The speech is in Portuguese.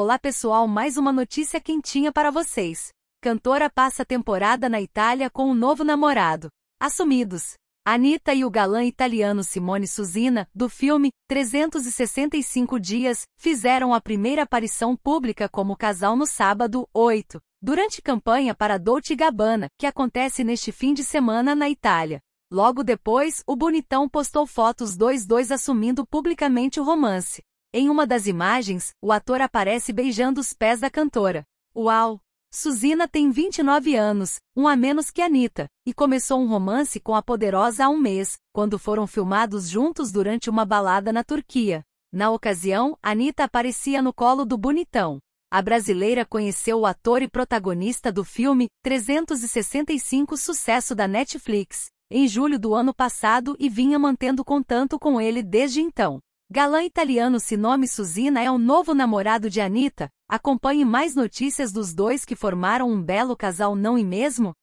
Olá pessoal, mais uma notícia quentinha para vocês. Cantora passa temporada na Itália com um novo namorado. Assumidos. Anitta e o galã italiano Simone Susina, do filme 365 Dias, fizeram a primeira aparição pública como casal no sábado, 8, durante campanha para Dolce Gabbana, que acontece neste fim de semana na Itália. Logo depois, o bonitão postou fotos dos dois assumindo publicamente o romance. Em uma das imagens, o ator aparece beijando os pés da cantora. Uau! Suzina tem 29 anos, um a menos que Anitta, e começou um romance com a poderosa há um mês, quando foram filmados juntos durante uma balada na Turquia. Na ocasião, Anitta aparecia no colo do bonitão. A brasileira conheceu o ator e protagonista do filme 365 sucesso da Netflix, em julho do ano passado e vinha mantendo contato com ele desde então. Galã italiano Sinome Suzina é o novo namorado de Anitta. Acompanhe mais notícias dos dois que formaram um belo casal, não e é mesmo?